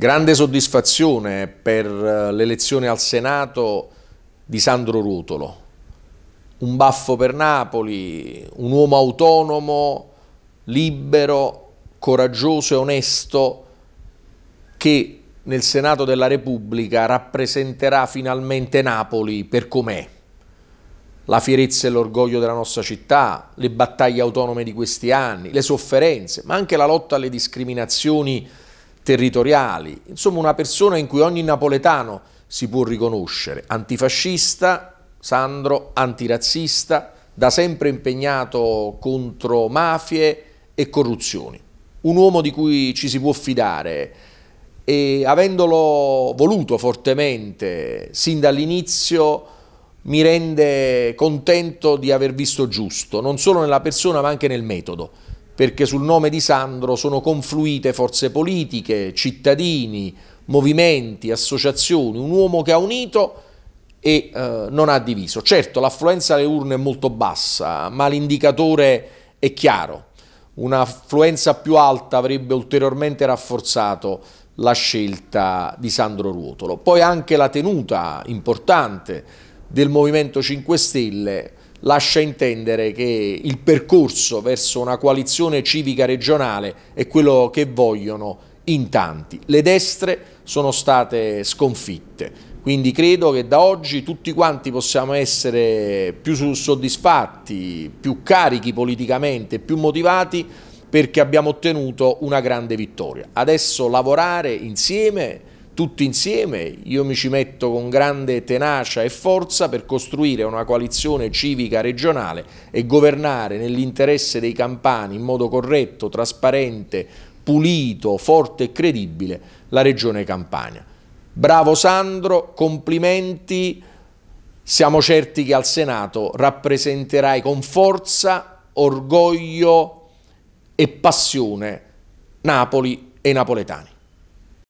Grande soddisfazione per eh, l'elezione al Senato di Sandro Rutolo, un baffo per Napoli, un uomo autonomo, libero, coraggioso e onesto che nel Senato della Repubblica rappresenterà finalmente Napoli per com'è. La fierezza e l'orgoglio della nostra città, le battaglie autonome di questi anni, le sofferenze, ma anche la lotta alle discriminazioni territoriali, insomma una persona in cui ogni napoletano si può riconoscere, antifascista, Sandro, antirazzista, da sempre impegnato contro mafie e corruzioni, un uomo di cui ci si può fidare e avendolo voluto fortemente sin dall'inizio mi rende contento di aver visto giusto, non solo nella persona ma anche nel metodo perché sul nome di Sandro sono confluite forze politiche, cittadini, movimenti, associazioni, un uomo che ha unito e eh, non ha diviso. Certo, l'affluenza alle urne è molto bassa, ma l'indicatore è chiaro. Un'affluenza più alta avrebbe ulteriormente rafforzato la scelta di Sandro Ruotolo. Poi anche la tenuta importante del Movimento 5 Stelle lascia intendere che il percorso verso una coalizione civica regionale è quello che vogliono in tanti. Le destre sono state sconfitte, quindi credo che da oggi tutti quanti possiamo essere più soddisfatti, più carichi politicamente, più motivati perché abbiamo ottenuto una grande vittoria. Adesso lavorare insieme tutti insieme, io mi ci metto con grande tenacia e forza per costruire una coalizione civica regionale e governare nell'interesse dei campani in modo corretto, trasparente, pulito, forte e credibile la regione Campania. Bravo Sandro, complimenti, siamo certi che al Senato rappresenterai con forza, orgoglio e passione Napoli e i napoletani.